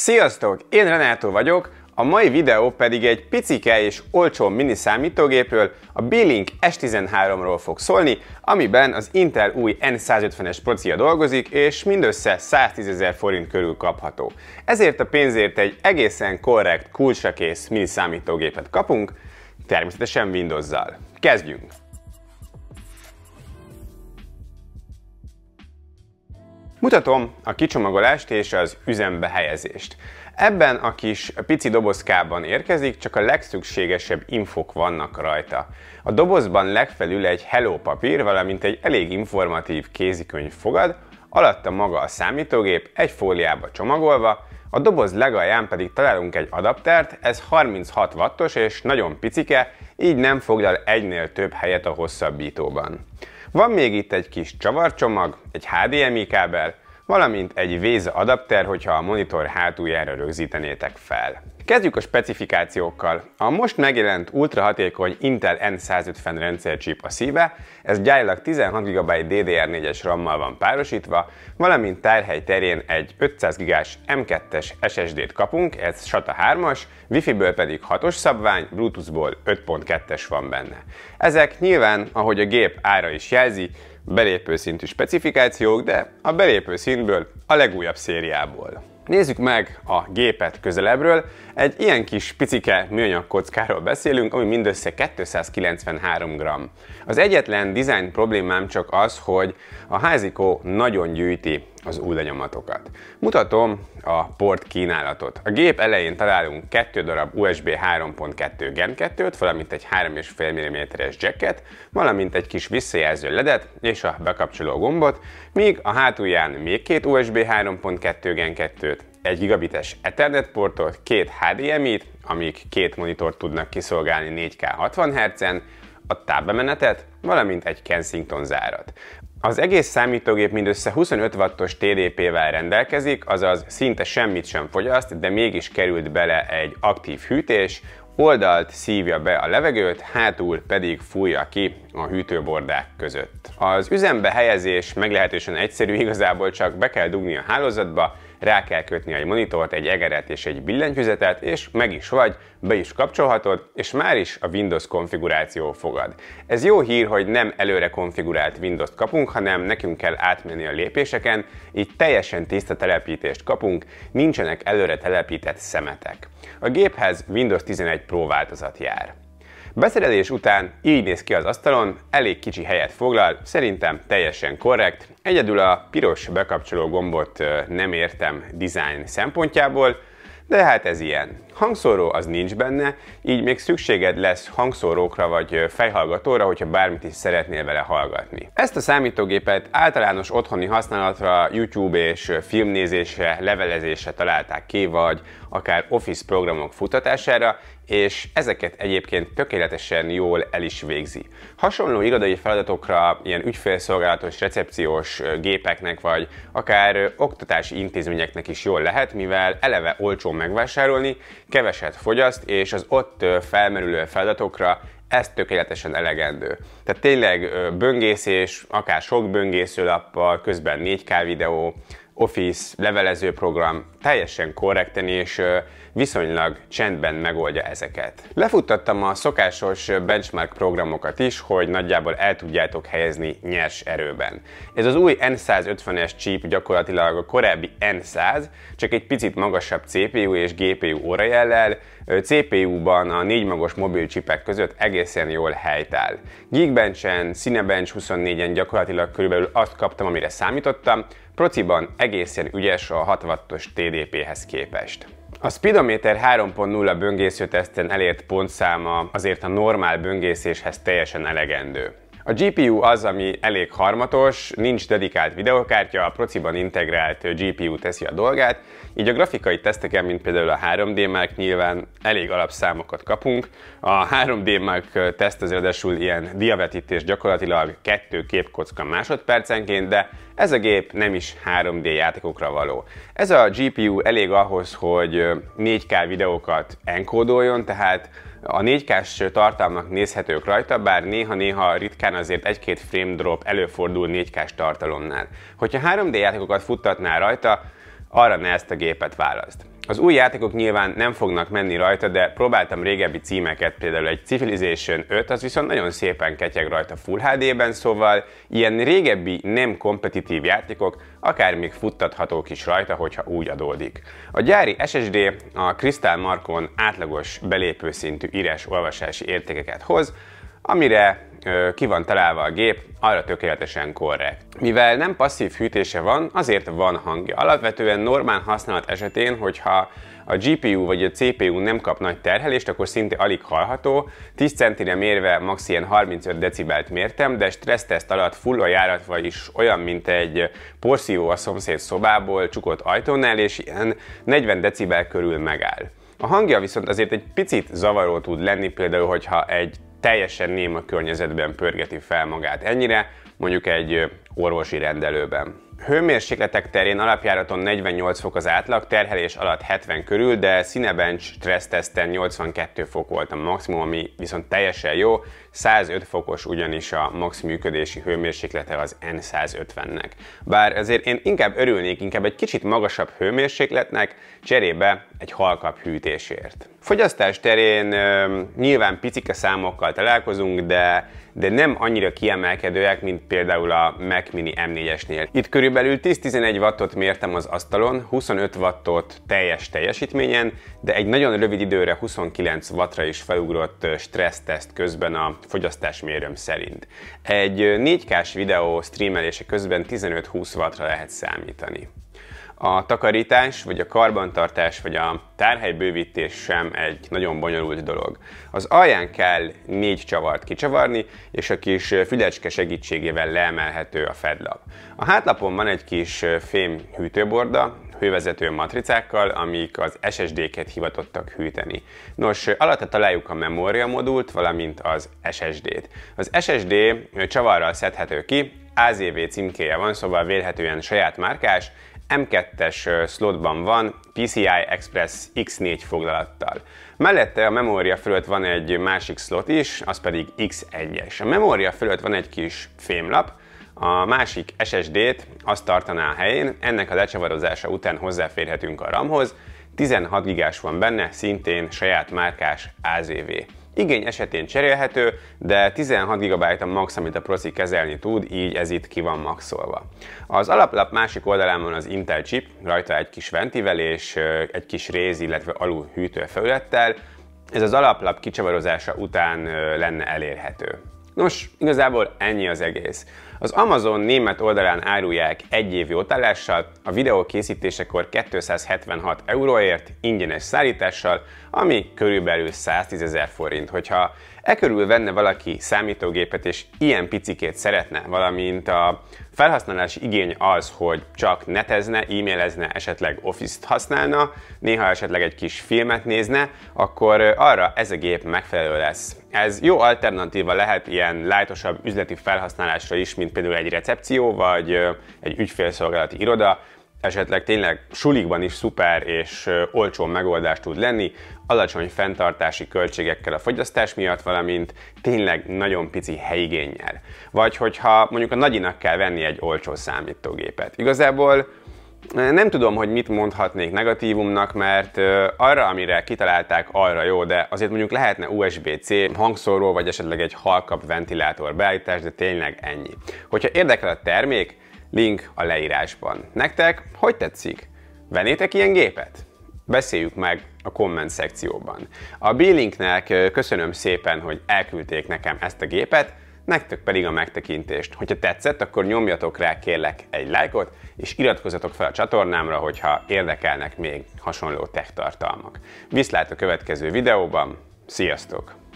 Sziasztok! Én Renátó vagyok, a mai videó pedig egy picike és olcsó mini számítógépről, a B-Link S13-ról fog szólni, amiben az Intel új N150-es procia dolgozik, és mindössze 110 ezer forint körül kapható. Ezért a pénzért egy egészen korrekt, kulcsra kész mini számítógépet kapunk, természetesen Windows-zal. Kezdjünk! Mutatom a kicsomagolást és az üzembe helyezést. Ebben a kis pici dobozkában érkezik, csak a legszükségesebb infok vannak rajta. A dobozban legfelül egy hello papír, valamint egy elég informatív kézikönyv fogad, alatta maga a számítógép, egy fóliába csomagolva, a doboz legalján pedig találunk egy adaptert, ez 36 wattos és nagyon picike, így nem foglal egynél több helyet a hosszabbítóban. Van még itt egy kis csavarcsomag, egy HDMI kábel, valamint egy Véza adapter, hogyha a monitor hátuljára rögzítenétek fel. Kezdjük a specifikációkkal. A most megjelent ultrahatékony Intel N150 rendszercsíp a szíve, ez gyárilag 16 GB DDR4-es RAM-mal van párosítva, valamint tárhely terén egy 500 GB M2-es SSD-t kapunk, ez SATA 3-as, Wi-Fi-ből pedig 6-os szabvány, Bluetooth-ból 5.2-es van benne. Ezek nyilván, ahogy a gép ára is jelzi, belépő szintű specifikációk, de a belépő szintből a legújabb szériából. Nézzük meg a gépet közelebbről. Egy ilyen kis picike műanyag kockáról beszélünk, ami mindössze 293 g. Az egyetlen dizájn problémám csak az, hogy a házikó nagyon gyűjti az új lenyomatokat. Mutatom a port kínálatot. A gép elején találunk kettő darab USB 3.2 Gen 2-t, valamint egy 3,5 mm-es jacket, valamint egy kis visszajelző ledet és a bekapcsoló gombot, míg a hátulján még két USB 3.2 Gen 2-t, egy gigabites Ethernet portot, két HDMI-t, amik két monitort tudnak kiszolgálni 4K 60 Hz-en, a tábemenetet, valamint egy Kensington zárat. Az egész számítógép mindössze 25 wattos TDP-vel rendelkezik, azaz szinte semmit sem fogyaszt, de mégis került bele egy aktív hűtés, oldalt szívja be a levegőt, hátul pedig fújja ki a hűtőbordák között. Az üzembe helyezés meglehetősen egyszerű, igazából csak be kell dugni a hálózatba, rá kell kötni egy monitort, egy egeret és egy billentyűzetet, és meg is vagy, be is kapcsolhatod, és már is a Windows konfiguráció fogad. Ez jó hír, hogy nem előre konfigurált Windows-t kapunk, hanem nekünk kell átmenni a lépéseken, így teljesen tiszta telepítést kapunk, nincsenek előre telepített szemetek. A géphez Windows 11 Pro változat jár. Beszerelés után így néz ki az asztalon, elég kicsi helyet foglal, szerintem teljesen korrekt. Egyedül a piros bekapcsoló gombot nem értem design szempontjából, de hát ez ilyen. Hangszóró az nincs benne, így még szükséged lesz hangszórókra vagy fejhallgatóra, hogyha bármit is szeretnél vele hallgatni. Ezt a számítógépet általános otthoni használatra, YouTube és filmnézésre, levelezésre találták ki, vagy akár Office programok futtatására, és ezeket egyébként tökéletesen jól el is végzi. Hasonló irodai feladatokra, ilyen ügyfélszolgálatos, recepciós gépeknek, vagy akár oktatási intézményeknek is jól lehet, mivel eleve olcsó megvásárolni, keveset fogyaszt, és az ott felmerülő feladatokra ez tökéletesen elegendő. Tehát tényleg böngészés, akár sok böngészőlappal, közben 4K videó, Office, levelező program teljesen korrekten és viszonylag csendben megoldja ezeket. Lefuttattam a szokásos benchmark programokat is, hogy nagyjából el tudjátok helyezni nyers erőben. Ez az új N150-es chip gyakorlatilag a korábbi N100, csak egy picit magasabb CPU és GPU órajellel, CPU-ban a négy magos mobil csipek között egészen jól helyt áll. Geekbench-en, Cinebench 24-en gyakorlatilag körülbelül azt kaptam, amire számítottam, Prociban egészen ügyes a 6 wattos TDP-hez képest. A speedometer 3.0 böngésző teszten elért pontszáma azért a normál böngészéshez teljesen elegendő. A GPU az, ami elég harmatos, nincs dedikált videokártya, a prociban integrált GPU teszi a dolgát, így a grafikai teszteken, mint például a 3D Mark nyilván elég alapszámokat kapunk. A 3D Mark teszt az ilyen diavetítés gyakorlatilag kettő képkocka másodpercenként, de ez a gép nem is 3D játékokra való. Ez a GPU elég ahhoz, hogy 4K videókat enkódoljon, tehát a 4K-s tartalmak nézhetők rajta, bár néha-néha ritkán azért egy-két frame drop előfordul 4K-s tartalomnál. Hogyha 3D játékokat futtatnál rajta, arra ne ezt a gépet választ. Az új játékok nyilván nem fognak menni rajta, de próbáltam régebbi címeket, például egy Civilization 5, az viszont nagyon szépen ketyeg rajta Full HD-ben, szóval ilyen régebbi, nem kompetitív játékok akár még futtathatók is rajta, hogyha úgy adódik. A gyári SSD a Crystal Markon átlagos belépőszintű írás olvasási értékeket hoz, amire ki van találva a gép, arra tökéletesen korrekt. Mivel nem passzív hűtése van, azért van hangja. Alapvetően normál használat esetén, hogyha a GPU vagy a CPU nem kap nagy terhelést, akkor szinte alig hallható. 10 centire mérve max. ilyen 35 decibelt mértem, de stresszteszt alatt full a járat, is olyan, mint egy porszívó a szomszéd szobából csukott ajtónál, és ilyen 40 decibel körül megáll. A hangja viszont azért egy picit zavaró tud lenni, például, hogyha egy teljesen néma környezetben pörgeti fel magát ennyire, mondjuk egy orvosi rendelőben. Hőmérsékletek terén alapjáraton 48 fok az átlag, terhelés alatt 70 körül, de Cinebench stressztesten 82 fok volt a maximum, ami viszont teljesen jó, 105 fokos ugyanis a max működési hőmérséklete az N150-nek. Bár ezért én inkább örülnék inkább egy kicsit magasabb hőmérsékletnek, cserébe egy halkabb hűtésért. Fogyasztás terén ö, nyilván picike számokkal találkozunk, de, de nem annyira kiemelkedőek, mint például a Mac Mini M4-esnél. Itt körülbelül 10-11 wattot mértem az asztalon, 25 wattot teljes teljesítményen, de egy nagyon rövid időre 29 wattra is felugrott stresszteszt közben a Fogyasztás mérőm szerint. Egy 4K-s videó streamelése közben 15-20 wattra lehet számítani. A takarítás, vagy a karbantartás, vagy a tárhely bővítés sem egy nagyon bonyolult dolog. Az alján kell négy csavart kicsavarni, és a kis fülecske segítségével leemelhető a fedlap. A hátlapon van egy kis fém hűtőborda, hővezető matricákkal, amik az SSD-ket hivatottak hűteni. Nos, alatta találjuk a memória modult, valamint az SSD-t. Az SSD csavarral szedhető ki, AZV címkéje van, szóval vélhetően saját márkás, M2-es slotban van, PCI Express X4 foglalattal. Mellette a memória fölött van egy másik slot is, az pedig X1-es. A memória fölött van egy kis fémlap, a másik SSD-t azt tartaná a helyén, ennek a lecsavarozása után hozzáférhetünk a RAM-hoz, 16 gigás van benne, szintén saját márkás AZV. Igény esetén cserélhető, de 16 GB a max, amit a proci kezelni tud, így ez itt ki van maxolva. Az alaplap másik oldalán van az Intel chip, rajta egy kis ventivel és egy kis réz, illetve alul felülettel. Ez az alaplap kicsavarozása után lenne elérhető. Nos, igazából ennyi az egész. Az Amazon német oldalán árulják egy évi jótállással, a videó készítésekor 276 euróért, ingyenes szállítással, ami körülbelül 110 ezer forint. Hogyha e körül venne valaki számítógépet és ilyen picikét szeretne, valamint a felhasználási igény az, hogy csak netezne, e-mailezne, esetleg Office-t használna, néha esetleg egy kis filmet nézne, akkor arra ez a gép megfelelő lesz. Ez jó alternatíva lehet ilyen lájtosabb üzleti felhasználásra is, mint mint például egy recepció, vagy egy ügyfélszolgálati iroda, esetleg tényleg sulikban is szuper és olcsó megoldás tud lenni, alacsony fenntartási költségekkel a fogyasztás miatt, valamint tényleg nagyon pici helyigényel. Vagy hogyha mondjuk a nagyinak kell venni egy olcsó számítógépet. Igazából nem tudom, hogy mit mondhatnék negatívumnak, mert arra, amire kitalálták, arra jó, de azért mondjuk lehetne USB-C hangszóró, vagy esetleg egy halkabb ventilátor beállítás, de tényleg ennyi. Hogyha érdekel a termék, link a leírásban. Nektek hogy tetszik? Vennétek ilyen gépet? Beszéljük meg a komment szekcióban. A B-Linknek köszönöm szépen, hogy elküldték nekem ezt a gépet, nektek pedig a megtekintést. Hogyha tetszett, akkor nyomjatok rá kérlek egy lájkot, és iratkozzatok fel a csatornámra, hogyha érdekelnek még hasonló tech tartalmak. Viszlát a következő videóban, sziasztok!